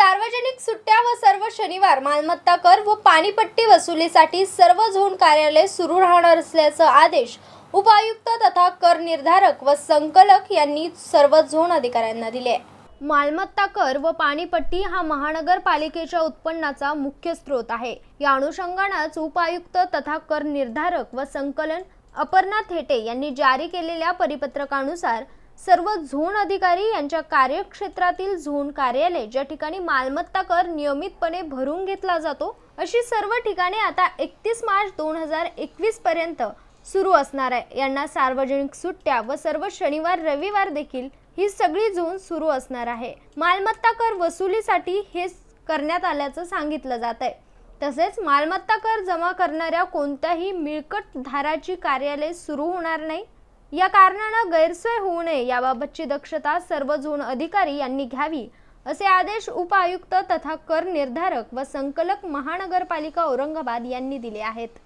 सार्वजनिक सुट्ट्या व सर्व शनिवार मालमत्ता कर व पाणीपट्टी वसुलीसाठी सर्व झोन कार्यालय सुरू राहणार असल्याचं आदेश उपायुक्त तथा कर निर्धारक व संकलक यांनी सर्व झोन अधिकाऱ्यांना दिले मालमत्ता कर व पाणीपट्टी हा महानगरपालिकेच्या उत्पन्नाचा मुख्य स्रोत आहे या अनुषंगानेच उपायुक्त तथा कर निर्धारक व संकलन अपर्णा थेटे यांनी जारी केलेल्या परिपत्रकानुसार सर्व झोन अधिकारी यांच्या कार्यक्षेत्रातील झोन कार्यालय ज्या ठिकाणी मालमत्ता कर नियमितपणे भरून घेतला जातो अशी सर्व ठिकाणे आता एकतीस मार्च दोन हजार एकवीस पर्यंत सुरू असणार आहे यांना सार्वजनिक सुट्ट्या व सर्व शनिवार रविवार देखील ही सगळी झोन सुरू असणार आहे मालमत्ता कर वसुलीसाठी हे करण्यात आल्याचं सांगितलं जात आहे तसेच मालमत्ता कर जमा करणाऱ्या कोणत्याही मिळकत धाराची कार्यालय सुरू होणार नाही या कारणानं गैरसोय होऊ नये याबाबतची दक्षता सर्व अधिकारी यांनी घ्यावी असे आदेश उपायुक्त तथा कर निर्धारक व संकलक महानगरपालिका औरंगाबाद यांनी दिले आहेत